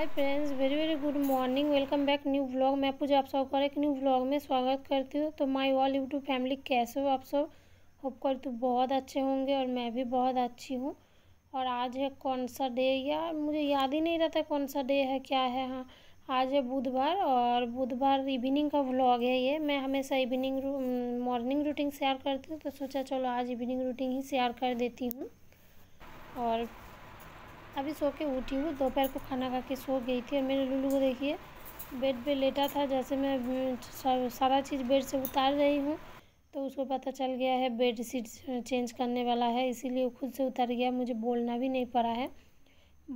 हाय friends very very good morning welcome back new vlog मैं पूजा आप सब का एक न्यू व्लॉग में स्वागत करती हूँ तो माय ऑल यूट्यूब फैमिली कैसे हो आप सब होप करती हूँ बहुत अच्छे होंगे और मैं भी बहुत अच्छी हूँ और आज है कौन सा डे या मुझे याद ही नहीं रहता कौन सा डे है क्या है हाँ आज है बुधवार और बुधवार इवनिंग का व्लॉग है ये मैं हमेशा इवनिंग मॉर्निंग रूटीन शेयर करती हूँ तो सोचा चलो आज इवनिंग रूटीन ही शेयर कर देती हूँ और अभी सो के उठी हूँ दोपहर को खाना खा के सो गई थी और मेरे लुल्लू को देखिए बेड पे लेटा था जैसे मैं सारा चीज़ बेड से उतार रही हूँ तो उसको पता चल गया है बेड शीट चेंज करने वाला है इसीलिए वो खुद से उतर गया मुझे बोलना भी नहीं पड़ा है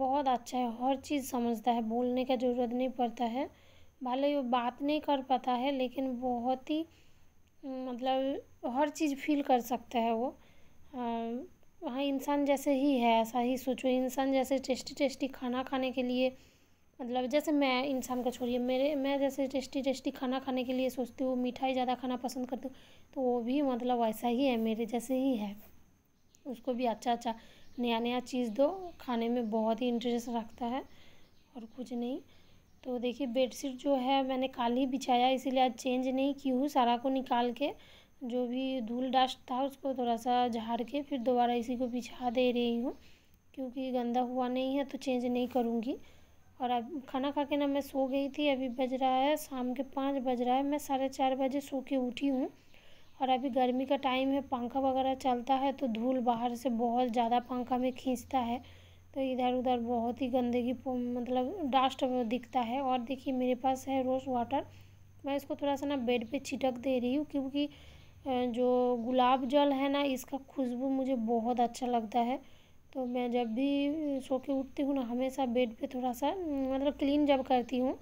बहुत अच्छा है हर चीज़ समझता है बोलने का ज़रूरत नहीं पड़ता है भले वो बात नहीं कर पाता है लेकिन बहुत ही मतलब हर चीज़ फील कर सकता है वो हाँ, वहाँ इंसान जैसे ही है ऐसा ही सोचो इंसान जैसे टेस्टी टेस्टी खाना खाने के लिए मतलब जैसे मैं इंसान का छोड़िए मेरे मैं जैसे टेस्टी टेस्टी खाना खाने के लिए सोचती हूँ मिठाई ज़्यादा खाना पसंद करती हूँ तो वो भी मतलब वैसा ही है मेरे जैसे ही है उसको भी अच्छा अच्छा नया नया चीज़ दो खाने में बहुत ही इंटरेस्ट रखता है और कुछ नहीं तो देखिए बेडशीट जो है मैंने काल ही बिछाया इसीलिए आज चेंज नहीं की हूँ सारा को निकाल के जो भी धूल डास्ट था उसको थोड़ा सा झाड़ के फिर दोबारा इसी को बिछा दे रही हूँ क्योंकि गंदा हुआ नहीं है तो चेंज नहीं करूँगी और अब खाना खा के ना मैं सो गई थी अभी बज रहा है शाम के पाँच बज रहा है मैं साढ़े चार बजे सो के उठी हूँ और अभी गर्मी का टाइम है पंखा वगैरह चलता है तो धूल बाहर से बहुत ज़्यादा पंखा में खींचता है तो इधर उधर बहुत ही गंदगी मतलब डास्ट दिखता है और देखिए मेरे पास है रोज़ वाटर मैं इसको थोड़ा सा ना बेड पे छिटक दे रही हूँ क्योंकि जो गुलाब जल है ना इसका खुशबू मुझे बहुत अच्छा लगता है तो मैं जब भी सो के उठती हूँ ना हमेशा बेड पे थोड़ा सा मतलब क्लीन जब करती हूँ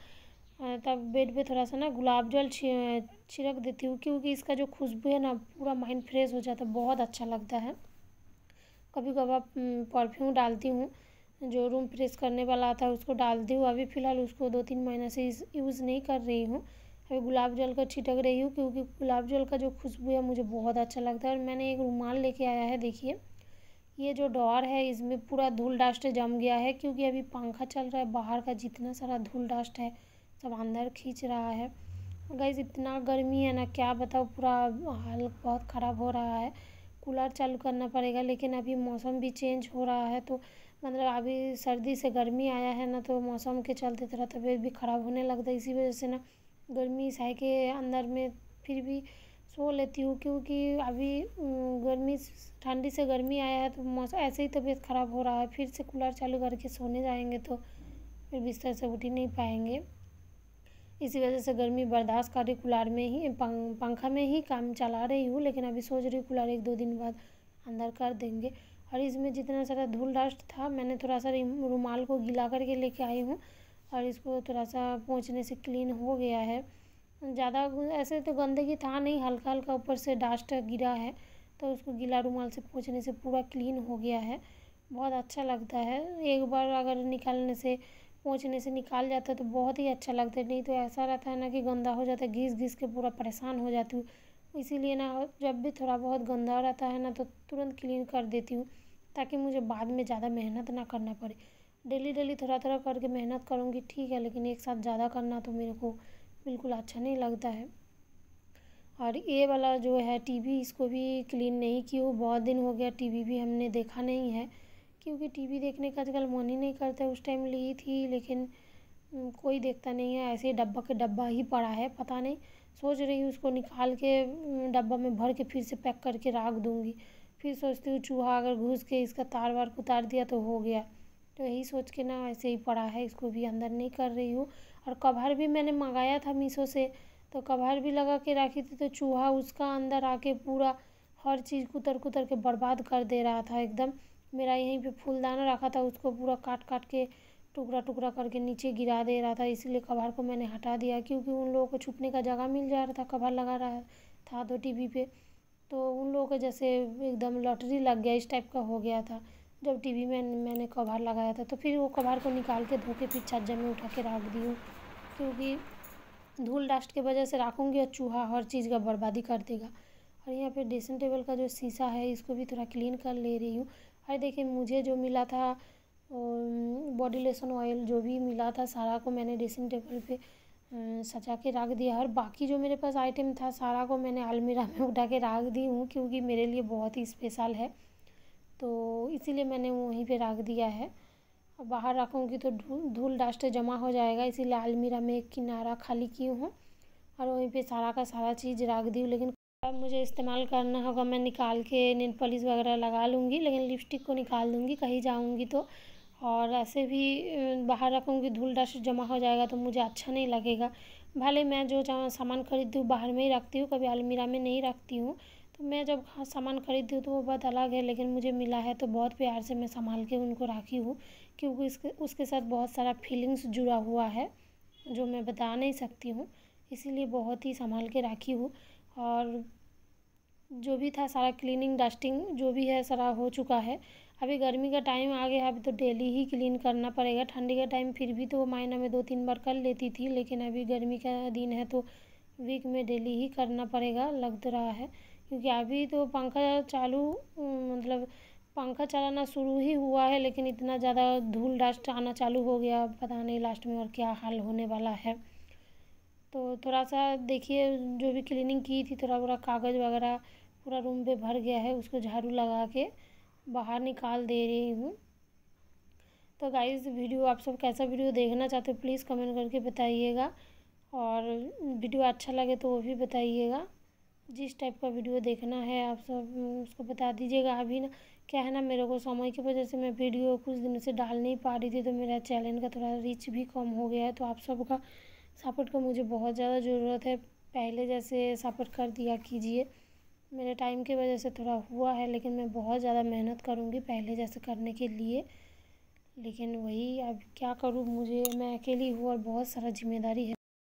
तब बेड पे थोड़ा सा ना गुलाब जल छिड़क देती हूँ क्योंकि इसका जो खुशबू है ना पूरा माइंड फ्रेश हो जाता है बहुत अच्छा लगता है कभी कभार परफ्यूम डालती हूँ जो रूम फ्रेश करने वाला आता है उसको डालती हूँ अभी फ़िलहाल उसको दो तीन महीने से यूज़ नहीं कर रही हूँ अभी गुलाब जल का छिटक रही हूँ क्योंकि गुलाब जल का जो खुशबू है मुझे बहुत अच्छा लगता है और मैंने एक रुमाल लेके आया है देखिए ये जो डॉर है इसमें पूरा धूल डास्ट जम गया है क्योंकि अभी पंखा चल रहा है बाहर का जितना सारा धूल डास्ट है सब अंदर खींच रहा है गैस इतना गर्मी है ना क्या बताओ पूरा हाल बहुत ख़राब हो रहा है कूलर चालू करना पड़ेगा लेकिन अभी मौसम भी चेंज हो रहा है तो मतलब अभी सर्दी से गर्मी आया है ना तो मौसम के चलते थोड़ा तबीयत भी ख़राब होने लगता है इसी वजह से ना गर्मी सह के अंदर में फिर भी सो लेती हूँ क्योंकि अभी गर्मी ठंडी से गर्मी आया है तो मौसम ऐसे ही तबीयत ख़राब हो रहा है फिर से कूलर चालू करके सोने जाएंगे तो फिर बिस्तर से उठ ही नहीं पाएंगे इसी वजह से गर्मी बर्दाश्त कर रही कूलर में ही पंखा में ही काम चला रही हूँ लेकिन अभी सोच रही हूँ कूलर एक दो दिन बाद अंदर कर देंगे और इसमें जितना सारा धूल डस्ट था मैंने थोड़ा सा रुमाल को गीला करके लेके आई हूँ और इसको थोड़ा सा पोंछने से क्लीन हो गया है ज़्यादा ऐसे तो गंदगी था नहीं हल्का हल्का ऊपर से डास्ट गिरा है तो उसको गीला रुमाल से पोंछने से पूरा क्लीन हो गया है बहुत अच्छा लगता है एक बार अगर निकालने से पोंछने से निकाल जाता है तो बहुत ही अच्छा लगता है नहीं तो ऐसा रहता है ना कि गंदा हो जाता है घिस घिस के पूरा परेशान हो जाती हूँ इसीलिए ना जब भी थोड़ा बहुत गंदा रहता है ना तो तुरंत क्लीन कर देती हूँ ताकि मुझे बाद में ज़्यादा मेहनत ना करना पड़े डेली डेली थोड़ा थोड़ा करके मेहनत करूँगी ठीक है लेकिन एक साथ ज़्यादा करना तो मेरे को बिल्कुल अच्छा नहीं लगता है और ये वाला जो है टीवी इसको भी क्लीन नहीं की वो बहुत दिन हो गया टीवी भी हमने देखा नहीं है क्योंकि टीवी देखने का आजकल मन ही नहीं करता उस टाइम ली थी लेकिन कोई देखता नहीं है ऐसे डब्बा के डब्बा ही पड़ा है पता नहीं सोच रही हूँ उसको निकाल के डब्बा में भर के फिर से पैक करके रख दूँगी फिर सोचती हूँ चूहा अगर घुस के इसका तार वार उतार दिया तो हो गया तो यही सोच के ना ऐसे ही पड़ा है इसको भी अंदर नहीं कर रही हूँ और कभर भी मैंने मंगाया था मीशो से तो कभर भी लगा के रखी थी तो चूहा उसका अंदर आके पूरा हर चीज़ कुतर कुतर के बर्बाद कर दे रहा था एकदम मेरा यहीं पे फूलदाना रखा था उसको पूरा काट काट के टुकड़ा टुकड़ा करके नीचे गिरा दे रहा था इसलिए कभार को मैंने हटा दिया क्योंकि उन लोगों को छुपने का जगह मिल जा रहा था कभार लगा रहा था दो वी पे तो उन लोगों का जैसे एकदम लॉटरी लग गया इस टाइप का हो गया था जब टीवी में मैंने कवर लगाया था तो फिर वो कवर को निकाल के धो के फिर छज्जा में उठा के रख दी हूँ क्योंकि धूल डस्ट के वजह से रखूँगी और चूहा हर चीज़ का बर्बादी कर देगा और यहाँ पे ड्रेसिंग टेबल का जो शीशा है इसको भी थोड़ा क्लीन कर ले रही हूँ और देखिए मुझे जो मिला था बॉडी लेसन ऑयल जो भी मिला था सारा को मैंने ड्रेसिंग टेबल पे सजा के रख दिया और बाकी जो मेरे पास आइटम था सारा को मैंने अलमीरा में उठा के रख दी हूँ क्योंकि मेरे लिए बहुत ही स्पेशल है तो इसीलिए मैंने वहीं पे रख दिया है बाहर रखूँगी तो धूल डस्ट जमा हो जाएगा इसीलिए अलमीरा में एक किनारा खाली की हूँ और वहीं पे सारा का सारा चीज़ रख दी लेकिन अब मुझे इस्तेमाल करना होगा मैं निकाल के नील पॉलिश वगैरह लगा लूँगी लेकिन लिपस्टिक को निकाल दूँगी कहीं जाऊँगी तो और ऐसे भी बाहर रखूँगी धूल डस्ट जमा हो जाएगा तो मुझे अच्छा नहीं लगेगा भले मैं जो सामान खरीदती हूँ बाहर में ही रखती हूँ कभी अलमीरा में नहीं रखती हूँ मैं जब हाँ, सामान खरीदती हूँ तो वो बात अलग है लेकिन मुझे मिला है तो बहुत प्यार से मैं संभाल के उनको राखी हूँ क्योंकि इसके उसके साथ बहुत सारा फीलिंग्स जुड़ा हुआ है जो मैं बता नहीं सकती हूँ इसीलिए बहुत ही संभाल के राखी हूँ और जो भी था सारा क्लीनिंग डस्टिंग जो भी है सारा हो चुका है अभी गर्मी का टाइम आ गया अभी तो डेली ही क्लीन करना पड़ेगा ठंडी का टाइम फिर भी तो महीना में दो तीन बार कर लेती थी लेकिन अभी गर्मी का दिन है तो वीक में डेली ही करना पड़ेगा लग तो रहा है क्योंकि अभी तो पंखा चालू मतलब पंखा चलाना शुरू ही हुआ है लेकिन इतना ज़्यादा धूल डस्ट आना चालू हो गया पता नहीं लास्ट में और क्या हाल होने वाला है तो थोड़ा सा देखिए जो भी क्लीनिंग की थी थोड़ा पूरा कागज़ वगैरह पूरा रूम पे भर गया है उसको झाड़ू लगा के बाहर निकाल दे रही हूँ तो गाइज वीडियो आप सब कैसा वीडियो देखना चाहते हो प्लीज़ कमेंट करके बताइएगा और वीडियो अच्छा लगे तो वो भी बताइएगा जिस टाइप का वीडियो देखना है आप सब उसको बता दीजिएगा अभी ना क्या है ना मेरे को समय की वजह से मैं वीडियो कुछ दिनों से डाल नहीं पा रही थी तो मेरा चैनल का थोड़ा रीच भी कम हो गया है तो आप सबका सपोर्ट का मुझे बहुत ज़्यादा ज़रूरत है पहले जैसे सपोर्ट कर दिया कीजिए मेरे टाइम की वजह से थोड़ा हुआ है लेकिन मैं बहुत ज़्यादा मेहनत करूँगी पहले जैसे करने के लिए लेकिन वही अब क्या करूँ मुझे मैं अकेली हूँ और बहुत सारा जिम्मेदारी है